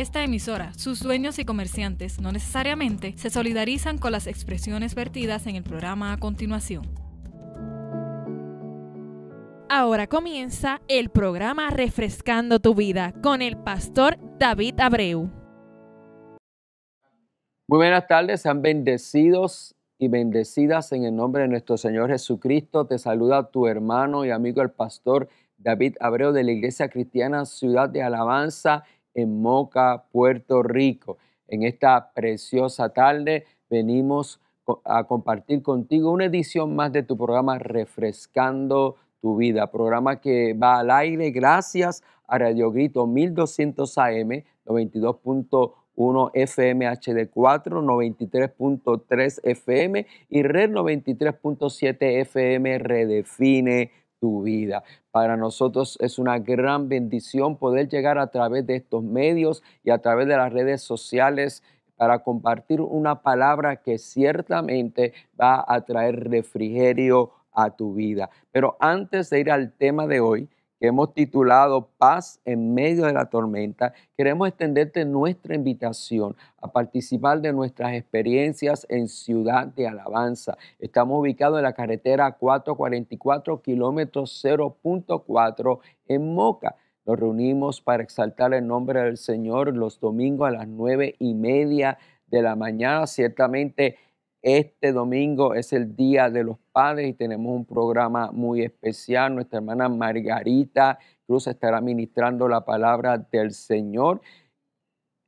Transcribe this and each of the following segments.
esta emisora, sus dueños y comerciantes no necesariamente se solidarizan con las expresiones vertidas en el programa a continuación. Ahora comienza el programa Refrescando tu vida con el pastor David Abreu. Muy buenas tardes, sean bendecidos y bendecidas en el nombre de nuestro Señor Jesucristo. Te saluda tu hermano y amigo el pastor David Abreu de la Iglesia Cristiana Ciudad de Alabanza en Moca, Puerto Rico. En esta preciosa tarde venimos a compartir contigo una edición más de tu programa Refrescando tu vida, programa que va al aire gracias a Radio Grito 1200 AM, 92.1 FM HD4, 93.3 FM y Red 93.7 FM Redefine tu vida. Para nosotros es una gran bendición poder llegar a través de estos medios y a través de las redes sociales para compartir una palabra que ciertamente va a traer refrigerio a tu vida. Pero antes de ir al tema de hoy, que hemos titulado Paz en medio de la tormenta, queremos extenderte nuestra invitación a participar de nuestras experiencias en Ciudad de Alabanza. Estamos ubicados en la carretera 444, kilómetro 0.4 en Moca. Nos reunimos para exaltar el nombre del Señor los domingos a las nueve y media de la mañana. Ciertamente este domingo es el Día de los Padres y tenemos un programa muy especial. Nuestra hermana Margarita Cruz estará ministrando la palabra del Señor.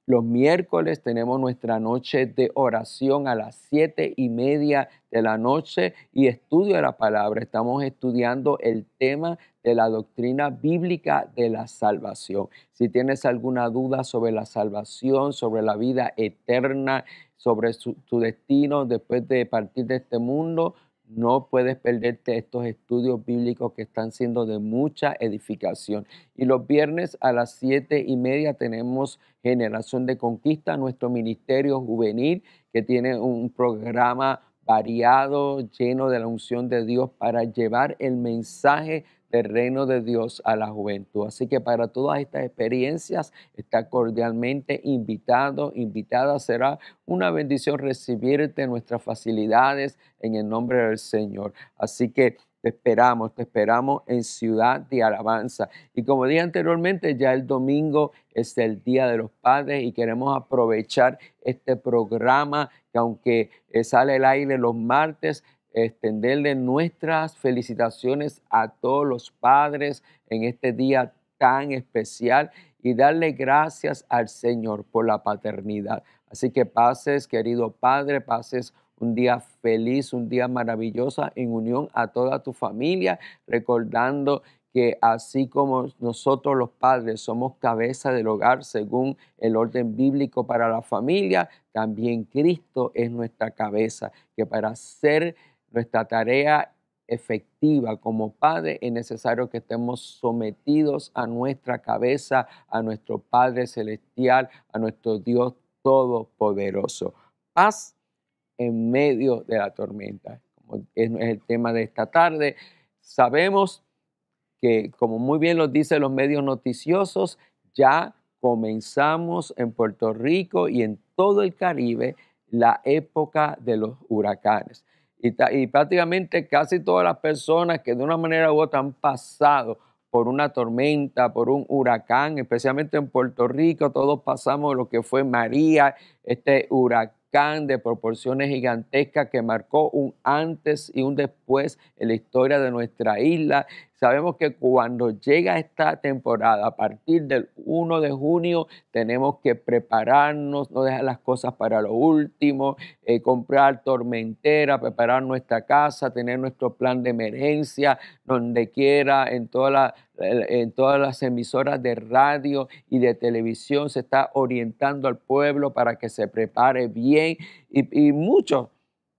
Los miércoles tenemos nuestra noche de oración a las siete y media de la noche y estudio de la palabra. Estamos estudiando el tema de la doctrina bíblica de la salvación. Si tienes alguna duda sobre la salvación, sobre la vida eterna, sobre su, tu destino después de partir de este mundo. No puedes perderte estos estudios bíblicos que están siendo de mucha edificación. Y los viernes a las siete y media tenemos Generación de Conquista, nuestro ministerio juvenil, que tiene un programa variado, lleno de la unción de Dios para llevar el mensaje del reino de Dios a la juventud. Así que para todas estas experiencias está cordialmente invitado, invitada. Será una bendición recibirte en nuestras facilidades en el nombre del Señor. Así que te esperamos, te esperamos en Ciudad de Alabanza. Y como dije anteriormente, ya el domingo es el Día de los Padres y queremos aprovechar este programa que aunque sale el aire los martes, extenderle nuestras felicitaciones a todos los padres en este día tan especial y darle gracias al Señor por la paternidad. Así que pases, querido Padre, pases un día feliz, un día maravilloso en unión a toda tu familia, recordando que así como nosotros los padres somos cabeza del hogar según el orden bíblico para la familia, también Cristo es nuestra cabeza, que para ser nuestra tarea efectiva como Padre, es necesario que estemos sometidos a nuestra cabeza, a nuestro Padre Celestial, a nuestro Dios Todopoderoso. Paz en medio de la tormenta, como es el tema de esta tarde. Sabemos que, como muy bien lo dicen los medios noticiosos, ya comenzamos en Puerto Rico y en todo el Caribe la época de los huracanes. Y, prácticamente casi todas las personas que de una manera u otra han pasado por una tormenta, por un huracán, especialmente en Puerto Rico, todos pasamos lo que fue María, este huracán de proporciones gigantescas que marcó un antes y un después pues, en la historia de nuestra isla. Sabemos que cuando llega esta temporada, a partir del 1 de junio, tenemos que prepararnos, no dejar las cosas para lo último, eh, comprar tormentera, preparar nuestra casa, tener nuestro plan de emergencia, donde quiera, en, en todas las emisoras de radio y de televisión, se está orientando al pueblo para que se prepare bien y, y muchos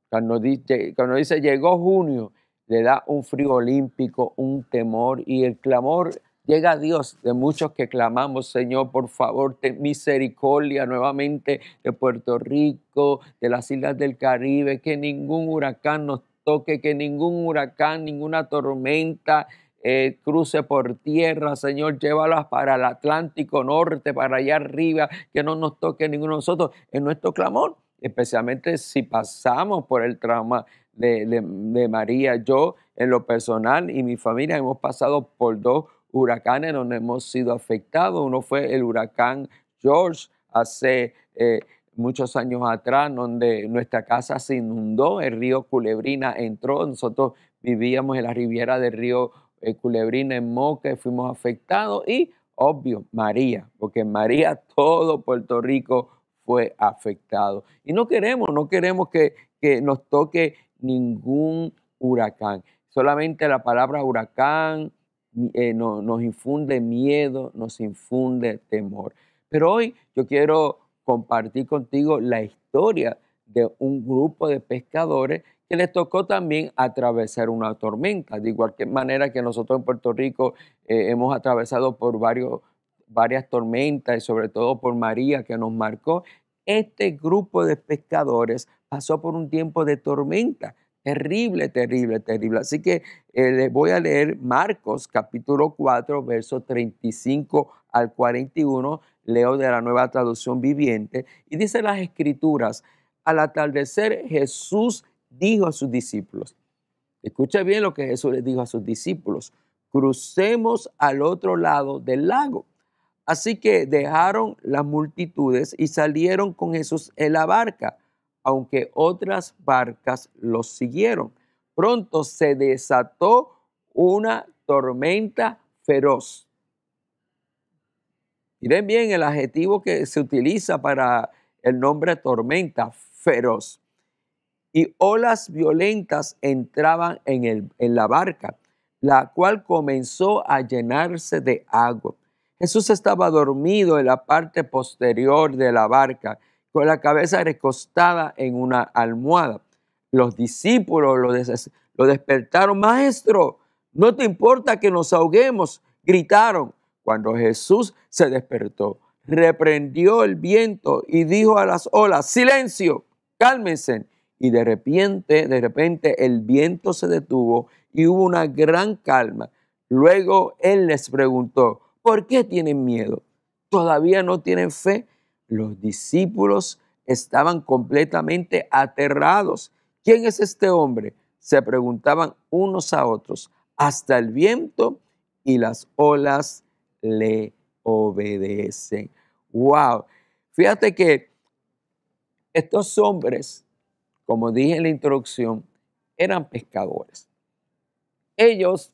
cuando dice, cuando dice llegó junio, le da un frío olímpico, un temor y el clamor llega a Dios de muchos que clamamos, Señor, por favor, ten misericordia nuevamente de Puerto Rico, de las islas del Caribe, que ningún huracán nos toque, que ningún huracán, ninguna tormenta, eh, cruce por tierra, Señor, llévalas para el Atlántico Norte, para allá arriba, que no nos toque ninguno de nosotros en nuestro clamor especialmente si pasamos por el trauma de, María. Yo, en lo personal y mi familia, hemos pasado por dos huracanes donde hemos sido afectados. Uno fue el huracán George hace eh, muchos años atrás, donde nuestra casa se inundó, el río Culebrina entró, nosotros vivíamos en la riviera del río eh, Culebrina en Moque, fuimos afectados y obvio, María, porque María todo Puerto Rico fue afectado. Y no queremos, no queremos que, nos toque ningún huracán. Solamente la palabra huracán eh, nos infunde miedo, nos infunde temor. Pero hoy yo quiero compartir contigo la historia de un grupo de pescadores que les tocó también atravesar una tormenta, de igual manera que nosotros en Puerto Rico eh, hemos atravesado por varios varias tormentas y sobre todo por María que nos marcó, este grupo de pescadores pasó por un tiempo de tormenta. Terrible, terrible, terrible. Así que eh, les voy a leer Marcos capítulo 4, versos 35 al 41, leo de la nueva traducción viviente, y dice las escrituras, al atardecer Jesús dijo a sus discípulos, escucha bien lo que Jesús les dijo a sus discípulos, crucemos al otro lado del lago. Así que dejaron las multitudes y salieron con Jesús en la barca, aunque otras barcas los siguieron. Pronto se desató una tormenta feroz. Miren bien el adjetivo que se utiliza para el nombre tormenta, feroz. Y olas violentas entraban en, en la barca, la cual comenzó a llenarse de agua Jesús estaba dormido en la parte posterior de la barca, con la cabeza recostada en una almohada. Los discípulos lo, despertaron, Maestro, no te importa que nos ahoguemos, gritaron. Cuando Jesús se despertó, reprendió el viento y dijo a las olas, silencio, cálmense. Y de repente, de repente el viento se detuvo y hubo una gran calma. Luego él les preguntó, ¿Por qué tienen miedo? ¿Todavía no tienen fe? Los discípulos estaban completamente aterrados. ¿Quién es este hombre? Se preguntaban unos a otros. Hasta el viento y las olas le obedecen. ¡Wow! Fíjate que estos hombres, como dije en la introducción, eran pescadores. Ellos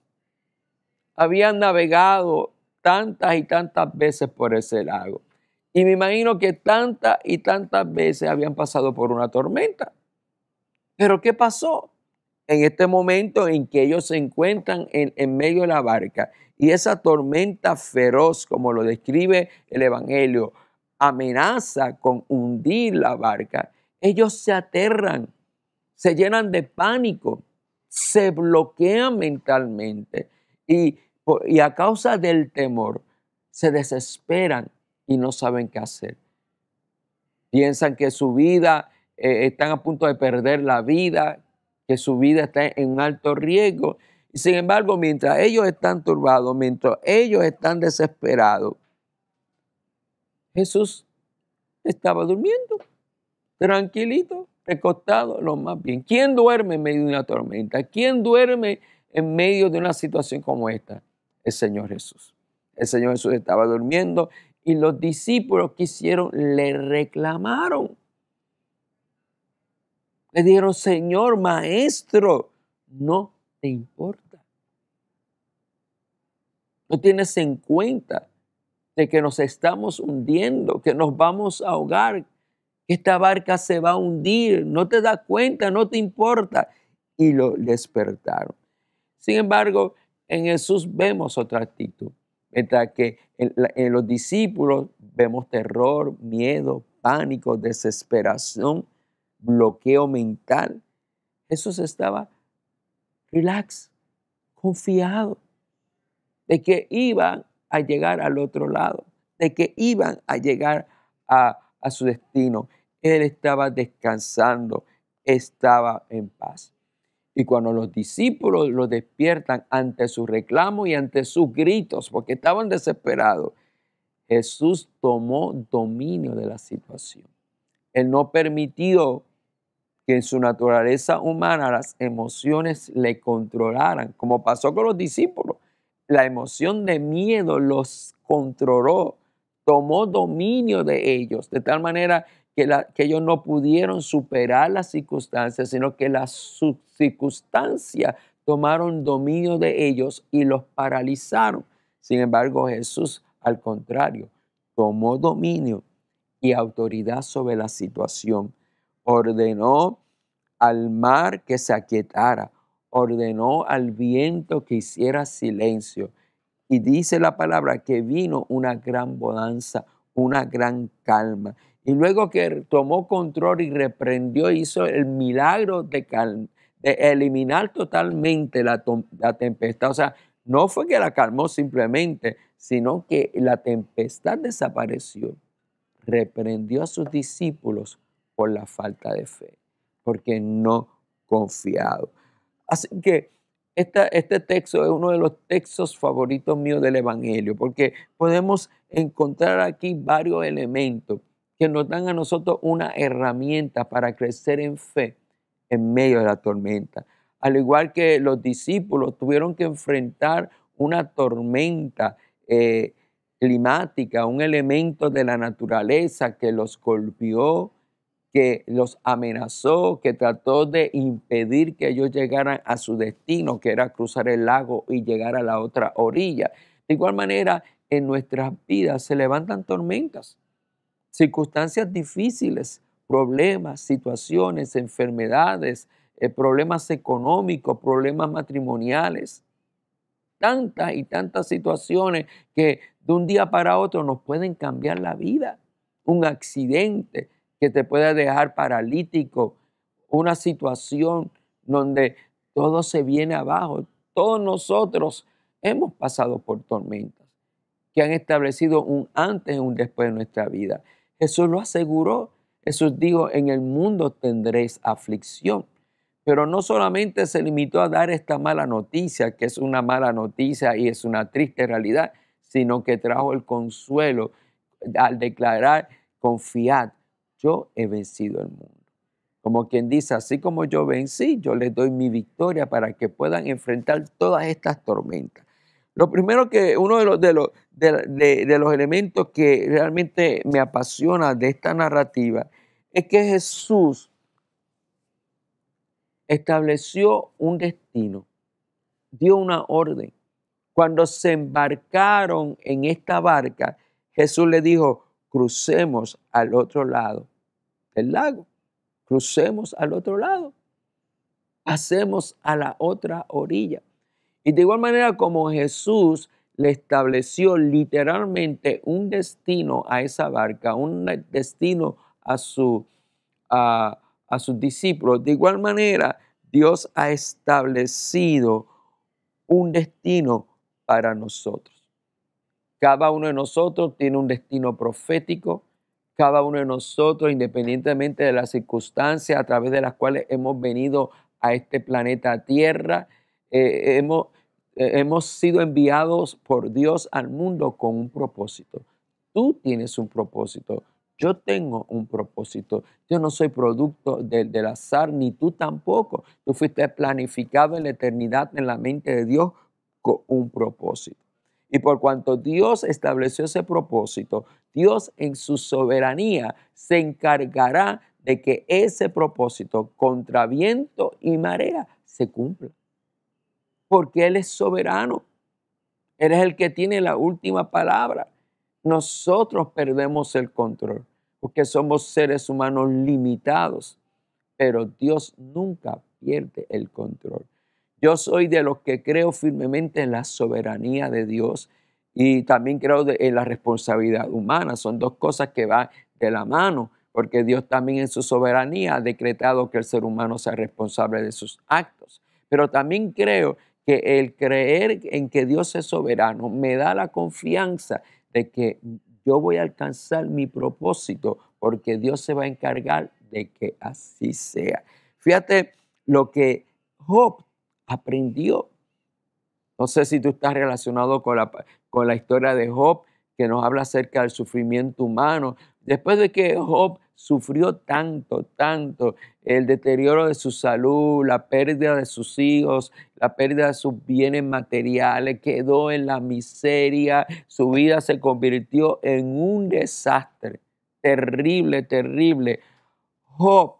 habían navegado tantas y tantas veces por ese lago. Y me imagino que tantas y tantas veces habían pasado por una tormenta. Pero ¿qué pasó? En este momento en que ellos se encuentran en, medio de la barca y esa tormenta feroz, como lo describe el Evangelio, amenaza con hundir la barca, ellos se aterran, se llenan de pánico, se bloquean mentalmente y y a causa del temor se desesperan y no saben qué hacer. Piensan que su vida, eh, están a punto de perder la vida, que su vida está en alto riesgo. Y sin embargo, mientras ellos están turbados, mientras ellos están desesperados, Jesús estaba durmiendo, tranquilito, recostado, lo más bien. ¿Quién duerme en medio de una tormenta? ¿Quién duerme en medio de una situación como esta? el Señor Jesús. El Señor Jesús estaba durmiendo y los discípulos quisieron, le reclamaron. Le dijeron, Señor, maestro, no te importa. No tienes en cuenta de que nos estamos hundiendo, que nos vamos a ahogar, que esta barca se va a hundir. No te das cuenta, no te importa. Y lo despertaron. Sin embargo, en Jesús vemos otra actitud, mientras que en, los discípulos vemos terror, miedo, pánico, desesperación, bloqueo mental. Jesús estaba relax, confiado de que iban a llegar al otro lado, de que iban a llegar a su destino. Él estaba descansando, estaba en paz. Y cuando los discípulos lo despiertan ante su reclamo y ante sus gritos, porque estaban desesperados, Jesús tomó dominio de la situación. Él no permitió que en su naturaleza humana las emociones le controlaran, como pasó con los discípulos. La emoción de miedo los controló, tomó dominio de ellos, de tal manera que, ellos no pudieron superar las circunstancias, sino que las circunstancias tomaron dominio de ellos y los paralizaron. Sin embargo, Jesús, al contrario, tomó dominio y autoridad sobre la situación. Ordenó al mar que se aquietara, ordenó al viento que hiciera silencio. Y dice la palabra que vino una gran bonanza, una gran calma. Y luego que tomó control y reprendió, hizo el milagro de, eliminar totalmente la, la tempestad. O sea, no fue que la calmó simplemente, sino que la tempestad desapareció. Reprendió a sus discípulos por la falta de fe, porque no confiado. Así que este texto es uno de los textos favoritos míos del Evangelio, porque podemos encontrar aquí varios elementos que nos dan a nosotros una herramienta para crecer en fe en medio de la tormenta. Al igual que los discípulos tuvieron que enfrentar una tormenta eh, climática, un elemento de la naturaleza que los golpeó, que los amenazó, que trató de impedir que ellos llegaran a su destino, que era cruzar el lago y llegar a la otra orilla. De igual manera, en nuestras vidas se levantan tormentas circunstancias difíciles, problemas, situaciones, enfermedades, eh, problemas económicos, problemas matrimoniales. Tantas y tantas situaciones que de un día para otro nos pueden cambiar la vida. Un accidente que te pueda dejar paralítico, una situación donde todo se viene abajo. Todos nosotros hemos pasado por tormentas que han establecido un antes y un después de nuestra vida. Jesús lo aseguró. Jesús dijo, en el mundo tendréis aflicción. Pero no solamente se limitó a dar esta mala noticia, que es una mala noticia y es una triste realidad, sino que trajo el consuelo al declarar, confiad, yo he vencido el mundo. Como quien dice, así como yo vencí, yo les doy mi victoria para que puedan enfrentar todas estas tormentas. Lo primero que, uno de los, de los, de, los elementos que realmente me apasiona de esta narrativa es que Jesús estableció un destino, dio una orden. Cuando se embarcaron en esta barca, Jesús le dijo, crucemos al otro lado del lago, crucemos al otro lado, hacemos a la otra orilla. Y de igual manera como Jesús le estableció literalmente un destino a esa barca, un destino a, su, sus discípulos. De igual manera, Dios ha establecido un destino para nosotros. Cada uno de nosotros tiene un destino profético, cada uno de nosotros, independientemente de las circunstancias a través de las cuales hemos venido a este planeta Tierra, eh, hemos, eh, hemos sido enviados por Dios al mundo con un propósito. Tú tienes un propósito. Yo tengo un propósito. Yo no soy producto del azar, ni tú tampoco. Tú fuiste planificado en la eternidad, en la mente de Dios, con un propósito. Y por cuanto Dios estableció ese propósito, Dios en su soberanía se encargará de que ese propósito, contra viento y marea, se cumpla porque Él es soberano. Él es el que tiene la última palabra. Nosotros perdemos el control porque somos seres humanos limitados, pero Dios nunca pierde el control. Yo soy de los que creo firmemente en la soberanía de Dios y también creo en la responsabilidad humana. Son dos cosas que van de la mano, porque Dios también en su soberanía ha decretado que el ser humano sea responsable de sus actos. Pero también creo que el creer en que Dios es soberano me da la confianza de que yo voy a alcanzar mi propósito porque Dios se va a encargar de que así sea. Fíjate lo que Job aprendió. No sé si tú estás relacionado con la, con la historia de Job que nos habla acerca del sufrimiento humano, Después de que Job sufrió tanto, tanto, el deterioro de su salud, la pérdida de sus hijos, la pérdida de sus bienes materiales, quedó en la miseria, su vida se convirtió en un desastre, terrible, terrible. Job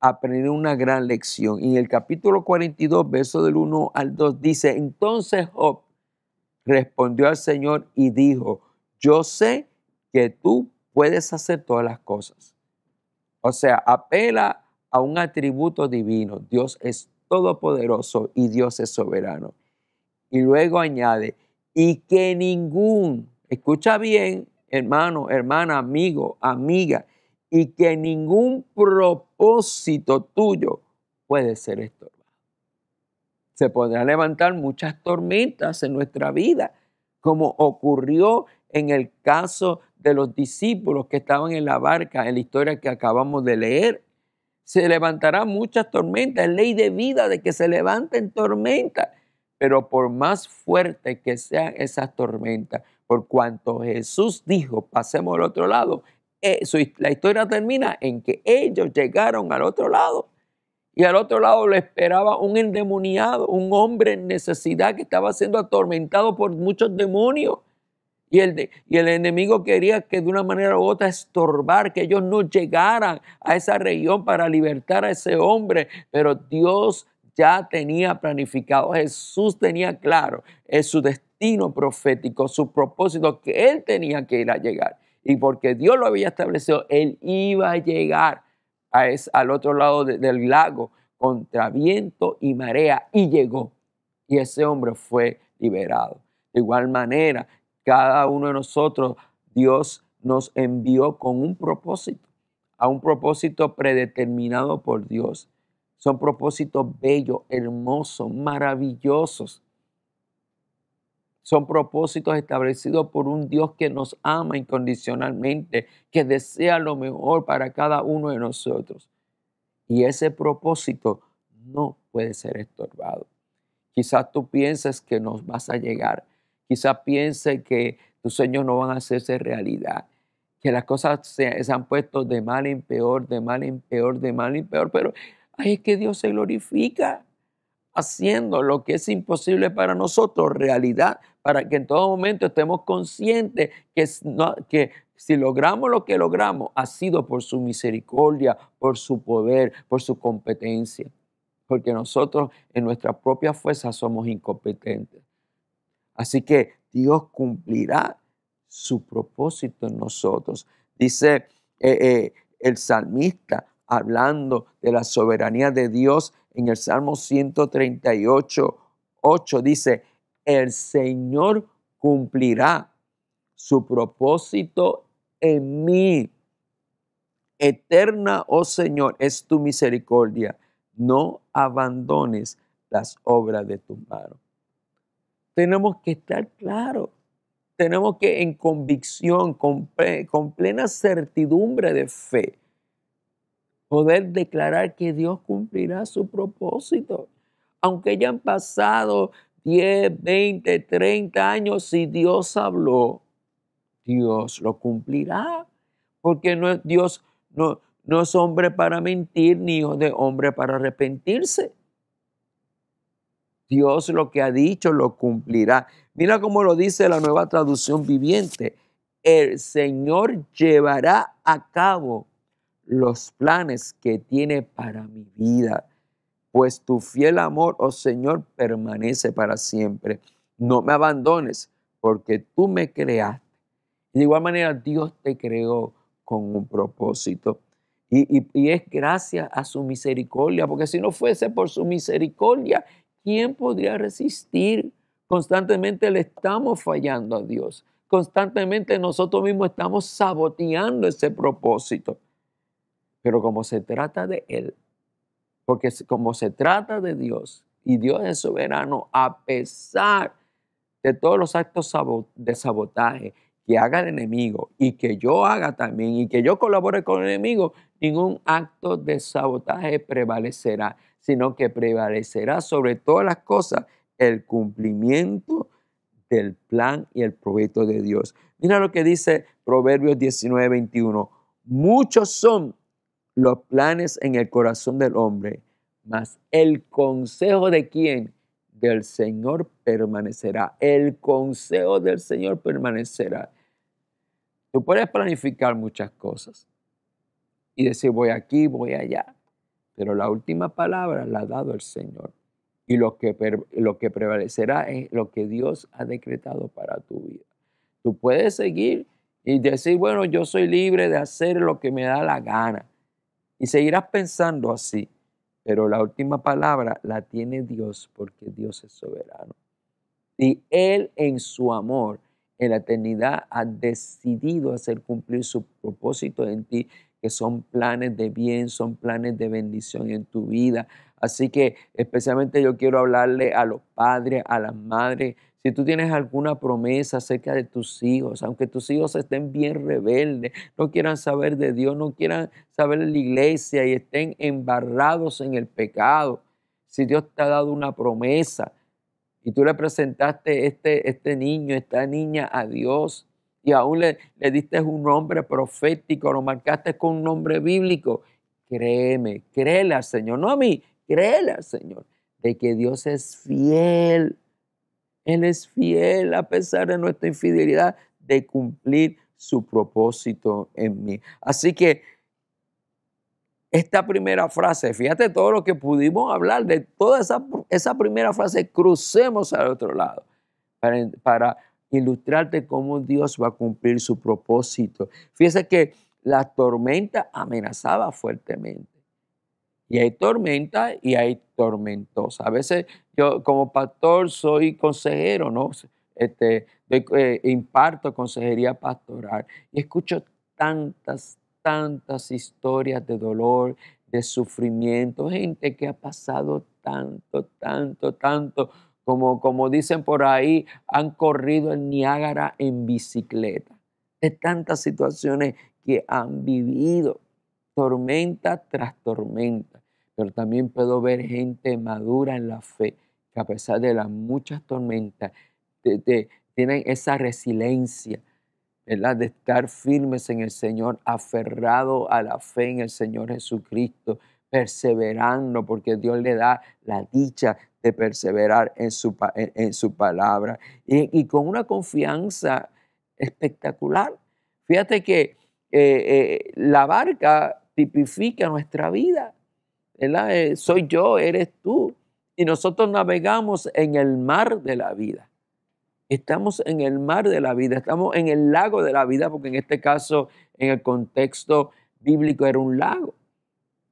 aprendió una gran lección. Y en el capítulo 42, versos del 1 al 2, dice, entonces Job respondió al Señor y dijo, yo sé que tú puedes hacer todas las cosas. O sea, apela a un atributo divino. Dios es todopoderoso y Dios es soberano. Y luego añade, y que ningún, escucha bien, hermano, hermana, amigo, amiga, y que ningún propósito tuyo puede ser estorbado. Se podrán levantar muchas tormentas en nuestra vida, como ocurrió en el caso de los discípulos que estaban en la barca en la historia que acabamos de leer. Se levantarán muchas tormentas, es ley de vida de que se levanten tormentas, pero por más fuerte que sean esas tormentas, por cuanto Jesús dijo, pasemos al otro lado, eh, la historia termina en que ellos llegaron al otro lado. Y al otro lado le esperaba un endemoniado, un hombre en necesidad que estaba siendo atormentado por muchos demonios. Y el, enemigo quería que de una manera u otra estorbar, que ellos no llegaran a esa región para libertar a ese hombre. Pero Dios ya tenía planificado, Jesús tenía claro es su destino profético, su propósito que él tenía que ir a llegar. Y porque Dios lo había establecido, él iba a llegar a al otro lado del lago contra viento y marea y llegó. Y ese hombre fue liberado. De igual manera, cada uno de nosotros, Dios nos envió con un propósito, a un propósito predeterminado por Dios. Son propósitos bellos, hermosos, maravillosos. Son propósitos establecidos por un Dios que nos ama incondicionalmente, que desea lo mejor para cada uno de nosotros. Y ese propósito no puede ser estorbado. Quizás tú pienses que nos vas a llegar Quizás piense que tus sueños no van a hacerse realidad, que las cosas se, han puesto de mal en peor, de mal en peor, de mal en peor, pero es que Dios se glorifica haciendo lo que es imposible para nosotros, realidad, para que en todo momento estemos conscientes que, que si logramos lo que logramos, ha sido por su misericordia, por su poder, por su competencia. Porque nosotros en nuestra propia fuerza somos incompetentes. Así que Dios cumplirá su propósito en nosotros. Dice eh, eh, el salmista hablando de la soberanía de Dios en el Salmo 138, 8, dice, el Señor cumplirá su propósito en mí. Eterna, oh Señor, es tu misericordia. No abandones las obras de tu mano tenemos que estar claros, tenemos que en convicción, con, plena certidumbre de fe, poder declarar que Dios cumplirá su propósito. Aunque ya han pasado 10, 20, 30 años, si Dios habló, Dios lo cumplirá. Porque no, Dios no, no es hombre para mentir, ni hijo de hombre para arrepentirse. Dios lo que ha dicho lo cumplirá. Mira cómo lo dice la nueva traducción viviente. El Señor llevará a cabo los planes que tiene para mi vida, pues tu fiel amor, oh Señor, permanece para siempre. No me abandones, porque tú me creaste. De igual manera, Dios te creó con un propósito. Y, es gracias a su misericordia, porque si no fuese por su misericordia ¿quién podría resistir? Constantemente le estamos fallando a Dios. Constantemente nosotros mismos estamos saboteando ese propósito. Pero como se trata de Él, porque como se trata de Dios y Dios es soberano, a pesar de todos los actos de sabotaje que haga el enemigo y que yo haga también y que yo colabore con el enemigo, ningún acto de sabotaje prevalecerá, sino que prevalecerá sobre todas las cosas el cumplimiento del plan y el proyecto de Dios. Mira lo que dice Proverbios 19, 21. Muchos son los planes en el corazón del hombre, mas el consejo de quién? Del Señor permanecerá. El consejo del Señor permanecerá. Tú puedes planificar muchas cosas, y decir voy aquí, voy allá. Pero la última palabra la ha dado el Señor. Y lo que, lo que prevalecerá es lo que Dios ha decretado para tu vida. Tú puedes seguir y decir, bueno, yo soy libre de hacer lo que me da la gana. Y seguirás pensando así. Pero la última palabra la tiene Dios porque Dios es soberano. Y Él en su amor en la eternidad ha decidido hacer cumplir su propósito en ti que son planes de bien, son planes de bendición en tu vida. Así que especialmente yo quiero hablarle a los padres, a las madres. Si tú tienes alguna promesa acerca de tus hijos, aunque tus hijos estén bien rebeldes, no quieran saber de Dios, no quieran saber de la iglesia y estén embarrados en el pecado, si Dios te ha dado una promesa y tú le presentaste este, este niño, esta niña a Dios, y aún le, diste un nombre profético, lo marcaste con un nombre bíblico. Créeme, créela, Señor, no a mí, créela, Señor, de que Dios es fiel. Él es fiel a pesar de nuestra infidelidad de cumplir su propósito en mí. Así que esta primera frase, fíjate todo lo que pudimos hablar de toda esa, esa primera frase, crucemos al otro lado para ilustrarte cómo Dios va a cumplir su propósito. Fíjese que la tormenta amenazaba fuertemente. Y hay tormenta y hay tormentos. A veces yo como pastor soy consejero, ¿no? Este, eh, imparto consejería pastoral y escucho tantas, tantas historias de dolor, de sufrimiento, gente que ha pasado tanto, tanto, tanto como, dicen por ahí, han corrido el Niágara en bicicleta. Es tantas situaciones que han vivido, tormenta tras tormenta. Pero también puedo ver gente madura en la fe, que a pesar de las muchas tormentas, tienen esa resiliencia, ¿verdad? De estar firmes en el Señor, aferrado a la fe en el Señor Jesucristo, perseverando, porque Dios le da la dicha de perseverar en su, en, su palabra y, con una confianza espectacular. Fíjate que eh, eh, la barca tipifica nuestra vida. Eh, soy yo, eres tú. Y nosotros navegamos en el mar de la vida. Estamos en el mar de la vida, estamos en el lago de la vida, porque en este caso, en el contexto bíblico, era un lago.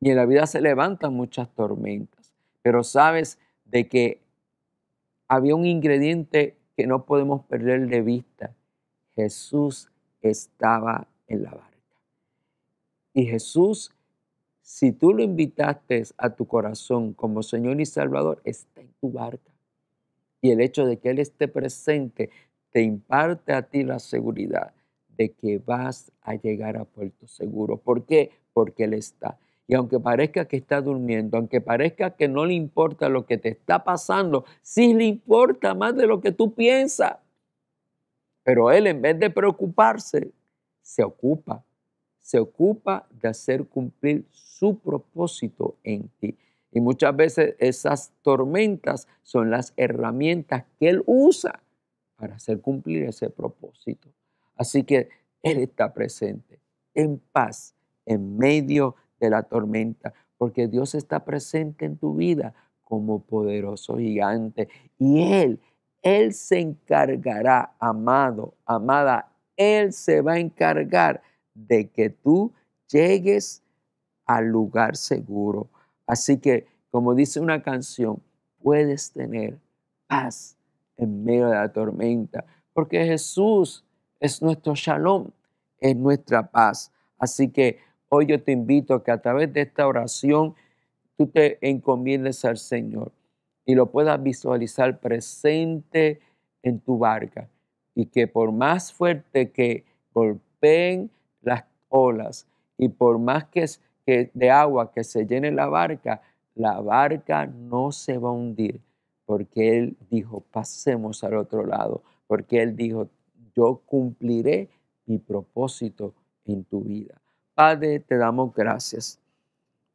Y en la vida se levantan muchas tormentas. Pero sabes, de que había un ingrediente que no podemos perder de vista. Jesús estaba en la barca. Y Jesús, si tú lo invitaste a tu corazón como Señor y Salvador, está en tu barca. Y el hecho de que Él esté presente te imparte a ti la seguridad de que vas a llegar a puerto seguro. ¿Por qué? Porque Él está. Y aunque parezca que está durmiendo, aunque parezca que no le importa lo que te está pasando, sí le importa más de lo que tú piensas. Pero Él en vez de preocuparse, se ocupa. Se ocupa de hacer cumplir su propósito en ti. Y muchas veces esas tormentas son las herramientas que Él usa para hacer cumplir ese propósito. Así que Él está presente en paz en medio de la tormenta, porque Dios está presente en tu vida como poderoso gigante. Y Él, Él se encargará, amado, amada, Él se va a encargar de que tú llegues al lugar seguro. Así que, como dice una canción, puedes tener paz en medio de la tormenta, porque Jesús es nuestro shalom, es nuestra paz. Así que Hoy yo te invito a que a través de esta oración tú te encomiendes al Señor y lo puedas visualizar presente en tu barca y que por más fuerte que golpeen las olas y por más que, que de agua que se llene la barca, la barca no se va a hundir porque Él dijo, pasemos al otro lado, porque Él dijo, yo cumpliré mi propósito en tu vida. Padre, te damos gracias,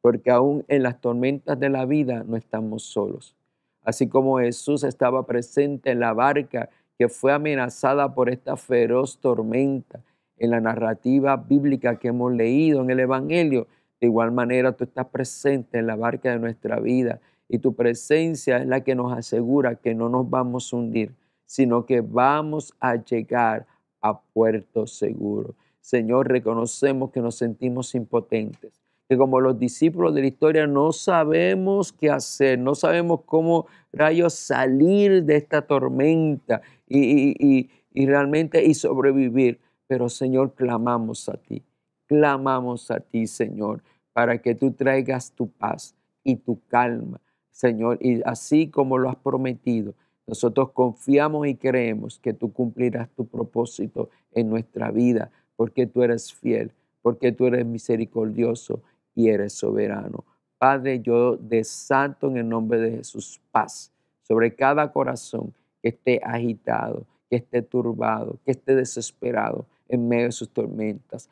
porque aún en las tormentas de la vida no estamos solos. Así como Jesús estaba presente en la barca que fue amenazada por esta feroz tormenta, en la narrativa bíblica que hemos leído en el Evangelio, de igual manera tú estás presente en la barca de nuestra vida y tu presencia es la que nos asegura que no nos vamos a hundir, sino que vamos a llegar a puerto seguro. Señor, reconocemos que nos sentimos impotentes, que como los discípulos de la historia no sabemos qué hacer, no sabemos cómo rayos salir de esta tormenta y, realmente y sobrevivir. Pero Señor, clamamos a ti, clamamos a ti, Señor, para que tú traigas tu paz y tu calma, Señor, y así como lo has prometido. Nosotros confiamos y creemos que tú cumplirás tu propósito en nuestra vida, porque tú eres fiel, porque tú eres misericordioso y eres soberano. Padre, yo desato en el nombre de Jesús paz sobre cada corazón que esté agitado, que esté turbado, que esté desesperado en medio de sus tormentas.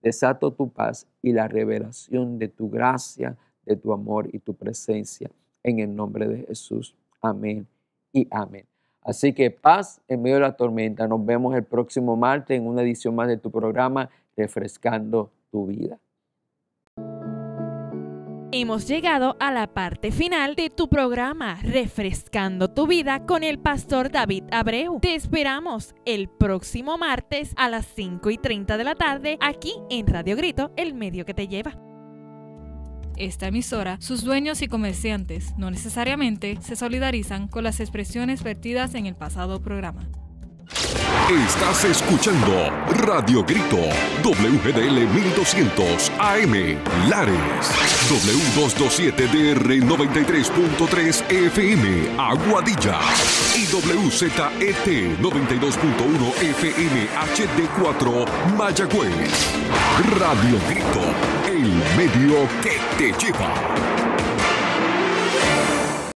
desato tu paz y la revelación de tu gracia, de tu amor y tu presencia. En el nombre de Jesús. Amén y amén. Así que paz en medio de la tormenta. Nos vemos el próximo martes en una edición más de tu programa Refrescando tu vida. Hemos llegado a la parte final de tu programa Refrescando tu vida con el pastor David Abreu. Te esperamos el próximo martes a las 5 y 30 de la tarde aquí en Radio Grito, el medio que te lleva esta emisora, sus dueños y comerciantes no necesariamente se solidarizan con las expresiones vertidas en el pasado programa. Estás escuchando Radio Grito, WGDL 1200 AM, Lares, W227DR 93.3 FM, Aguadilla, y WZET 92.1 FM HD4, Mayagüez. Radio Grito el medio que te lleva.